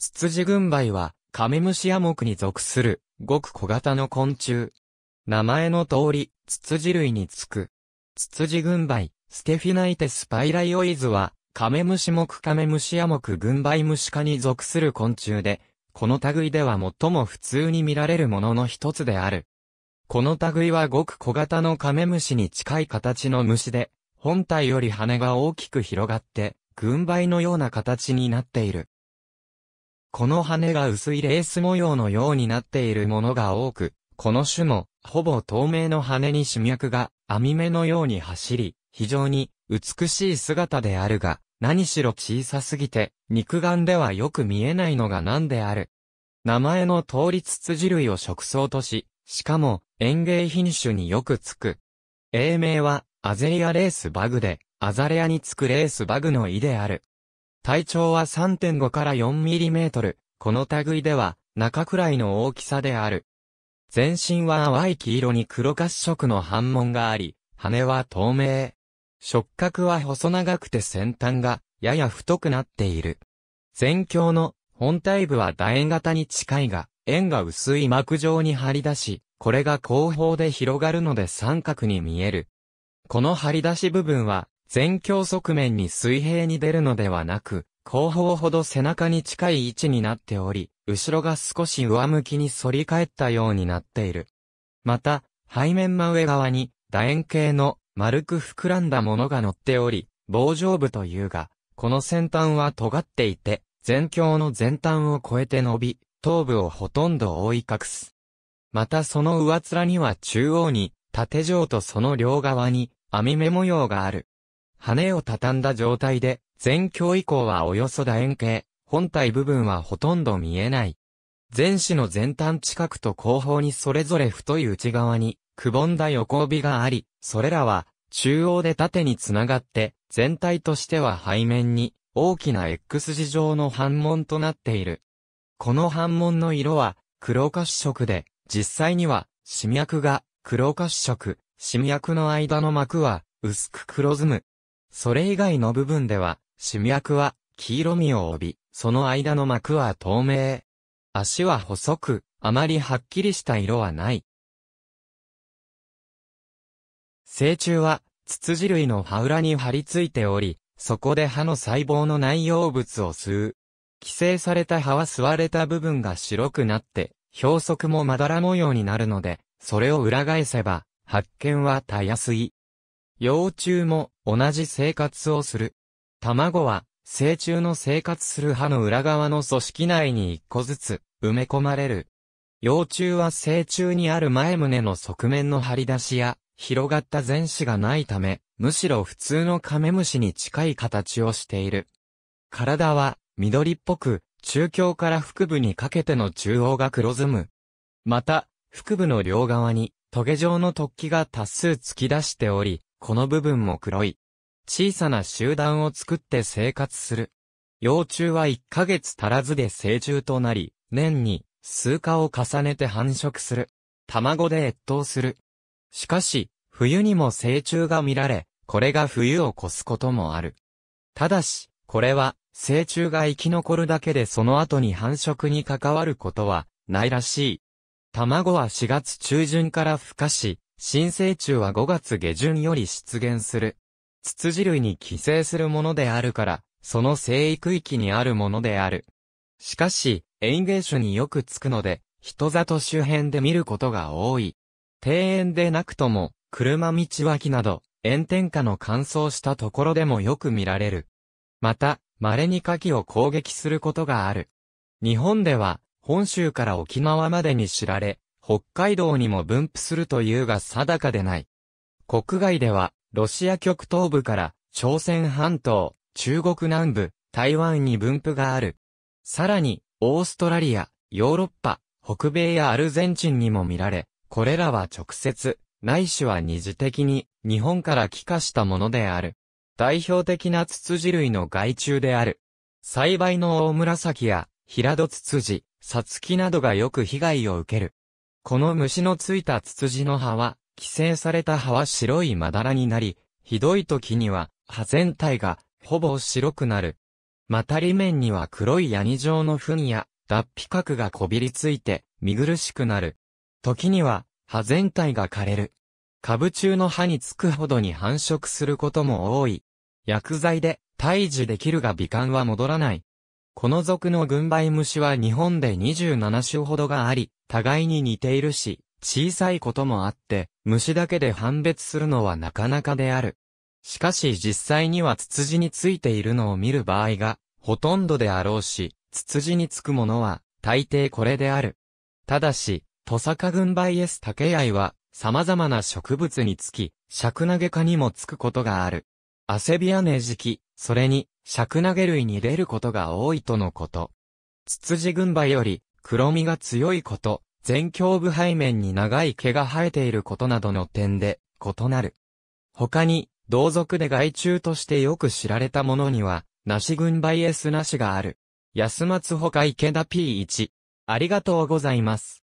ツツジ軍梅は、カメムシモ目に属する、ごく小型の昆虫。名前の通り、ツツジ類につく。ツツジ軍梅、ステフィナイテスパイライオイズは、カメムシ目カメムシモ目軍梅虫科に属する昆虫で、この類では最も普通に見られるものの一つである。この類はごく小型のカメムシに近い形の虫で、本体より羽が大きく広がって、軍梅のような形になっている。この羽が薄いレース模様のようになっているものが多く、この種も、ほぼ透明の羽に主脈が網目のように走り、非常に美しい姿であるが、何しろ小さすぎて、肉眼ではよく見えないのが何である。名前の通りつつジ類を食草とし、しかも園芸品種によくつく。英名はアゼリアレースバグで、アザレアにつくレースバグの意である。体長は3.5から 4mm。この類では、中くらいの大きさである。全身は淡い黄色に黒褐色の斑紋があり、羽は透明。触角は細長くて先端がやや太くなっている。全鏡の本体部は楕円型に近いが、円が薄い膜状に張り出し、これが後方で広がるので三角に見える。この張り出し部分は全鏡側面に水平に出るのではなく、後方ほど背中に近い位置になっており、後ろが少し上向きに反り返ったようになっている。また、背面真上側に楕円形の丸く膨らんだものが乗っており、棒状部というが、この先端は尖っていて、全鏡の前端を越えて伸び、頭部をほとんど覆い隠す。またその上面には中央に、縦状とその両側に、網目模様がある。羽を畳んだ状態で、全鏡以降はおよそ楕円形、本体部分はほとんど見えない。前肢の前端近くと後方にそれぞれ太い内側に、くぼんだ横帯があり、それらは、中央で縦につながって、全体としては背面に、大きな X 字状の反紋となっている。この反紋の色は、黒褐色で、実際には、シ脈が黒褐色、シ脈の間の膜は、薄く黒ずむ、それ以外の部分では、ミ脈は黄色みを帯び、その間の膜は透明。足は細く、あまりはっきりした色はない。成虫は、ツツジ類の葉裏に張り付いており、そこで歯の細胞の内容物を吸う。寄生された葉は吸われた部分が白くなって、表側もまだら模様になるので、それを裏返せば、発見はたやすい。幼虫も同じ生活をする。卵は、成虫の生活する歯の裏側の組織内に一個ずつ埋め込まれる。幼虫は成虫にある前胸の側面の張り出しや、広がった前肢がないため、むしろ普通のカメムシに近い形をしている。体は緑っぽく、中胸から腹部にかけての中央が黒ずむ。また、腹部の両側に、トゲ状の突起が多数突き出しており、この部分も黒い。小さな集団を作って生活する。幼虫は1ヶ月足らずで成虫となり、年に数日を重ねて繁殖する。卵で越冬する。しかし、冬にも成虫が見られ、これが冬を越すこともある。ただし、これは、成虫が生き残るだけでその後に繁殖に関わることは、ないらしい。卵は4月中旬から孵化し、新生虫は5月下旬より出現する。ツツジ類に寄生するものであるから、その生育域にあるものである。しかし、園芸種によくつくので、人里周辺で見ることが多い。庭園でなくとも、車道脇など、炎天下の乾燥したところでもよく見られる。また、稀に牡蠣を攻撃することがある。日本では、本州から沖縄までに知られ、北海道にも分布するというが定かでない。国外では、ロシア極東部から、朝鮮半島、中国南部、台湾に分布がある。さらに、オーストラリア、ヨーロッパ、北米やアルゼンチンにも見られ、これらは直接、ないしは二次的に、日本から帰化したものである。代表的なツツジ類の害虫である。栽培の大紫や、平戸ツツジ、サツキなどがよく被害を受ける。この虫のついたツツジの葉は、寄生された葉は白いまだらになり、ひどい時には、葉全体が、ほぼ白くなる。またり面には黒いヤニ状の糞や、脱皮核がこびりついて、見苦しくなる。時には、葉全体が枯れる。株中の葉につくほどに繁殖することも多い。薬剤で、退治できるが美観は戻らない。この属の軍配虫は日本で27種ほどがあり、互いに似ているし、小さいこともあって、虫だけで判別するのはなかなかである。しかし実際にはツツジについているのを見る場合が、ほとんどであろうし、ツツジにつくものは、大抵これである。ただし、トサカ軍配 S 竹合は、様々な植物につき、シャクナゲ科にもつくことがある。アセビアネジキ、それに、シャクナゲ類に出ることが多いとのこと。ツツジ群馬より、黒みが強いこと、全胸部背面に長い毛が生えていることなどの点で、異なる。他に、同族で害虫としてよく知られたものには、ナシ群馬イエスナシがある。安松ほか池田 P1。ありがとうございます。